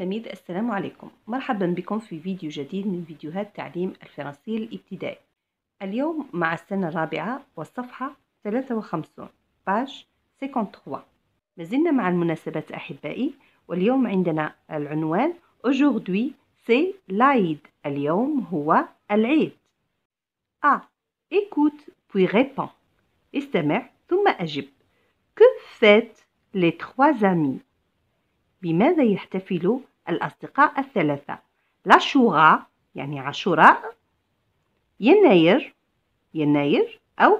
تلاميذ السلام عليكم مرحبا بكم في فيديو جديد من فيديوهات تعليم الفرنسية الابتدائي اليوم مع السنة الرابعة والصفحة 53 باج 53 مازلنا مع المناسبات أحبائي واليوم عندنا العنوان aujourd'hui سي l'Aïd اليوم هو العيد أ ah, écoute puis réponds استمع ثم أجب que faites les trois amis بماذا يحتفل الأصدقاء الثلاثة لاشوغا يعني عاشوراء يناير يناير أو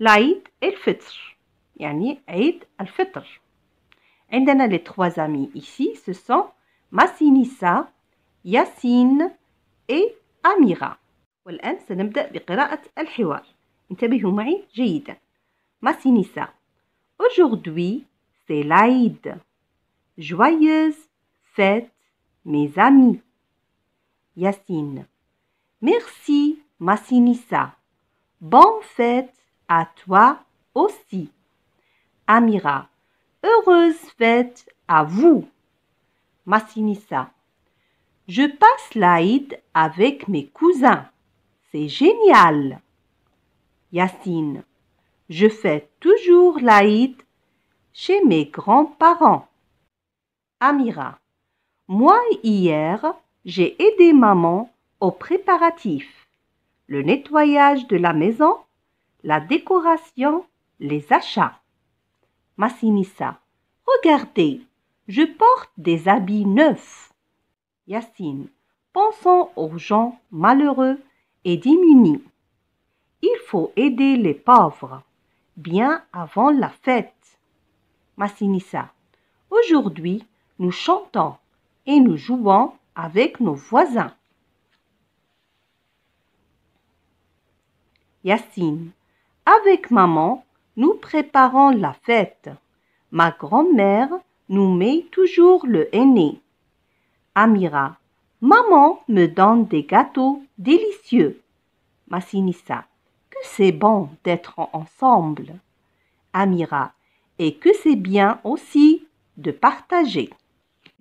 لايد الفطر يعني عيد الفطر عندنا لي trois amis ici ماسينيسا ياسين إي أميرة والآن سنبدأ بقراءة الحوار انتبهوا معي جيدا ماسينيسا Aujourd'hui, c'est l'Aïd. Joyeuse faites mes amis. Yacine. Merci, Massinissa. Bonne fête à toi aussi. Amira. Heureuse fête à vous. Massinissa. Je passe l'Aïd avec mes cousins. C'est génial. Yacine. Je fais toujours l'Aïd chez mes grands-parents. Amira. Moi, hier, j'ai aidé maman aux préparatifs, le nettoyage de la maison, la décoration, les achats. massinissa regardez, je porte des habits neufs. Yassine, pensons aux gens malheureux et démunis. Il faut aider les pauvres, bien avant la fête. Massinissa, aujourd'hui, nous chantons et nous jouons avec nos voisins. Yassine, avec maman, nous préparons la fête. Ma grand-mère nous met toujours le henné. Amira, maman me donne des gâteaux délicieux. Massinissa, que c'est bon d'être ensemble. Amira, et que c'est bien aussi de partager.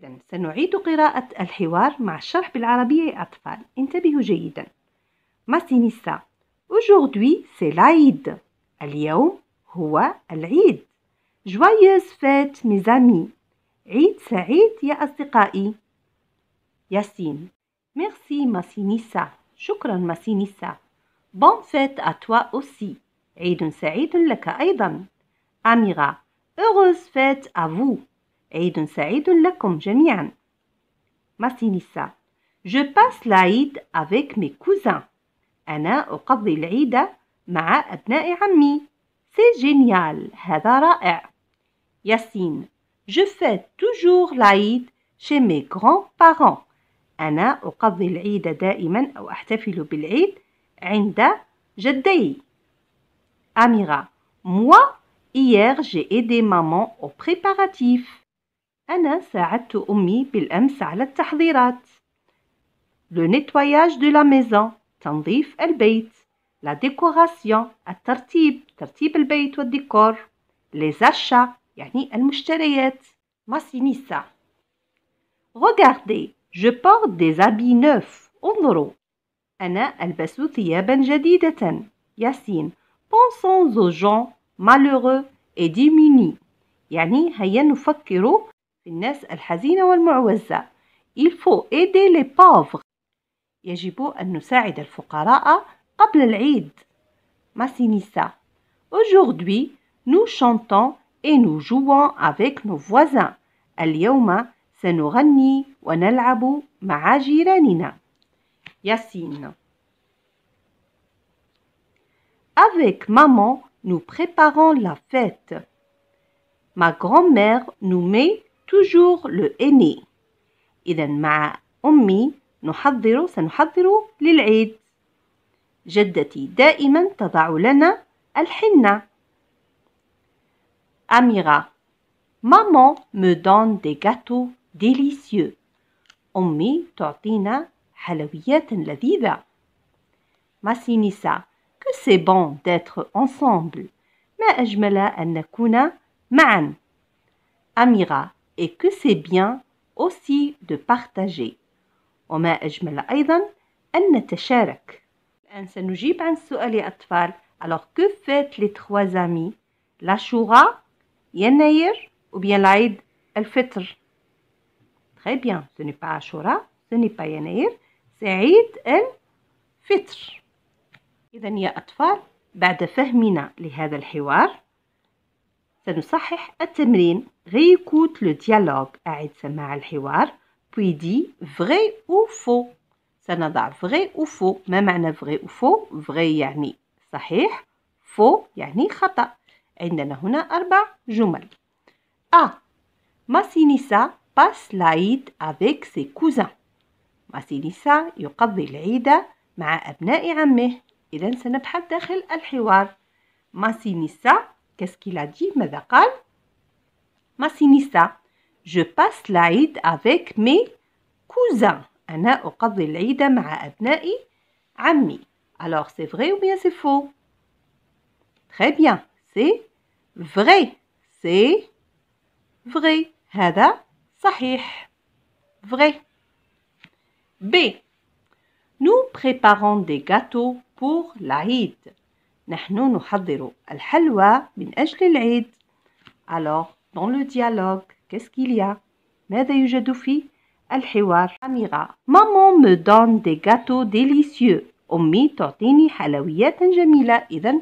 إذا سنعيد قراءة الحوار مع الشرح بالعربية يا أطفال انتبهوا جيدا ماسينيسا Aujourd'hui c'est l'Aïd اليوم هو العيد Joyeuse فات ميزامي عيد سعيد يا أصدقائي ياسين ما ماسينيسا شكرا ماسينيسا سينيسا بون فات أتوا أوسي عيد سعيد لك أيضا أميرة Heureuse fête à vous عيد سعيد لكم جميعا ماسينيسا Je passe العيد avec mes cousins. أنا أقضي العيد مع أبناء عمي. C'est génial. هذا رائع. ياسين Je fais toujours العيد chez mes grands-parents. أنا أقضي العيد دائما أو أحتفل بالعيد عند جدي. أميرة Moi, hier, j'ai aidé maman au préparatif. أنا ساعدت أمي بالأمس على التحضيرات. Le nettoyage de la maison تنظيف البيت. La décoration الترتيب ترتيب البيت والديكور. Les achats يعني المشتريات. Ma sinissa. Regardez, je porte des habits neufs. انظروا. أنا ألبس ثيابا جديدة. ياسين. Pensons aux gens malheureux et démunis. يعني هيا نفكر Il faut aider les pauvres. Il faut aider les pauvres. Ma sinisa. Aujourd'hui, nous chantons et nous jouons avec nos voisins. Aujourd'hui, nous chantons et nous jouons avec nos voisins. Yassine. Avec maman, nous préparons la fête. Ma grand-mère nous met toujours le aîné إذا مع أمي نحضر سنحضر للعيد جدتي دائما تضع لنا الحنة أميرة Maman me donne des gâteaux délicieux. أمي تعطينا حلويات لذيذة. ماسينيسا que c'est bon d'être ensemble. ما أجمل أن نكون معا. أميرة et que c'est bien aussi de partager وما أجمل أيضا أن نتشارك الآن سنجيب عن سؤال يا أطفال alors que fêtent les trois amis La l'Ashura يناير ou bien l'Aïd El Fitr? très bien ce n'est pas Ashura ce n'est pas يناير c'est Aïd El Fitr. إذا يا أطفال بعد فهمنا لهذا الحوار سنصحح التمرين غيكوت لو ديالوغ أعد سماع الحوار puis فغي او فو سنضع فغي او فو ما معنى فغي او فو فغي يعني صحيح فو يعني خطأ عندنا هنا أربع جمل ا آه. ماسينيسا باس لايد افيك سي كوزان ماسينيسا يقضي العيد مع أبناء عمه إذا سنبحث داخل الحوار ماسينيسا Qu'est-ce qu'il a dit sinissa, Je passe l'Aïd avec mes cousins. Alors c'est vrai ou bien c'est faux Très bien, c'est vrai. C'est vrai. Hada sahih. Vrai. B. Nous préparons des gâteaux pour l'Aïd. نحن نحضر الحلوى من أجل العيد Alors, dans le dialogue, qu'est-ce qu'il y a ماذا يوجد في الحوار أميرة Maman me donne des gâteaux délicieux أمي تعطيني حلويات جميلة إذا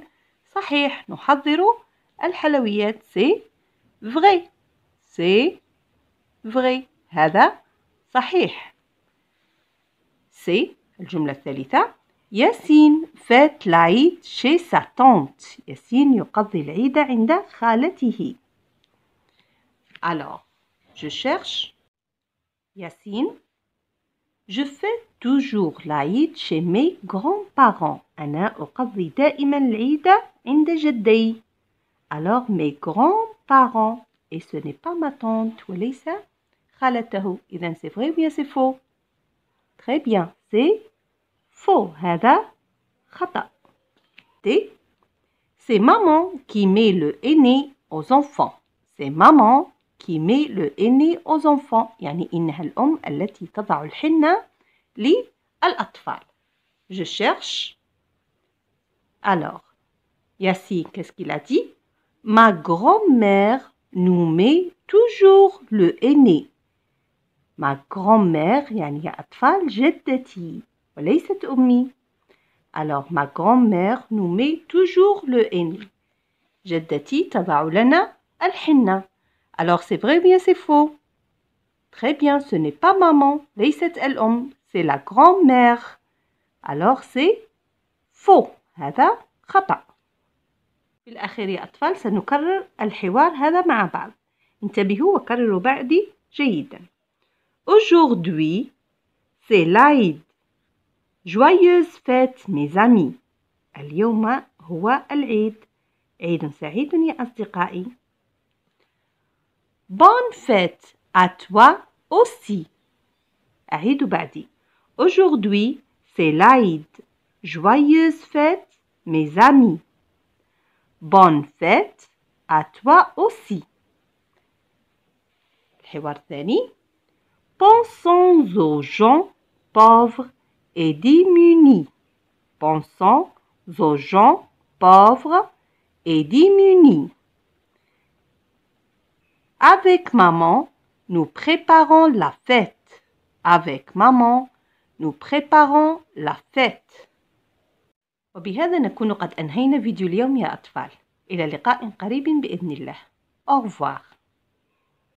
صحيح نحضر الحلويات سي vrai سي vrai هذا صحيح سي الجملة الثالثة ياسين فات العيد شي سا طونت ياسين يقضي العيد عند خالته Alors, je cherche Yassine. Je fais toujours العيد chez mes grands-parents. أنا أقضي دائما العيد عند جدي. Alors, mes grands-parents. Et ce n'est pas ma tante وليس خالته. إذا c'est vrai ou bien c'est faux Très bien, c'est faux. C'est maman qui met le aîné aux enfants. C'est maman qui met le aîné aux enfants. يعني إنها الأم التي تضع الحنة للأطفال. Je cherche. Alors, Yassi, qu'est-ce qu'il a dit Ma grand-mère nous met toujours le aîné. Ma grand-mère, يعني أطفال جدتي. وليست أمي Alors ma grand-mère nous met toujours le N. جدتي تضع لنا الحنة. Alors c'est vrai ou bien c'est faux. Très bien, ce n'est pas maman, ليست الأم, c'est la grand-mère. Alors c'est faux. هذا خطأ. في الأخير يا أطفال سنكرر الحوار هذا مع بعض. انتبهوا وكرروا بعدي جيدا. Aujourd'hui, c'est l'Aïd. Joyeuse fête mes amis roi هو Bonne fête à toi aussi عيد Aujourd'hui c'est l'Aïd Joyeuse fête mes amis Bonne fête à toi aussi الحوار الثاني Pensons aux gens pauvres et démunis. Pensons aux gens pauvres et démunis. Avec maman, nous préparons la fête. Avec maman, nous préparons la fête. وبهذا نكون قد فيديو اليوم يا لقاء قريب Au revoir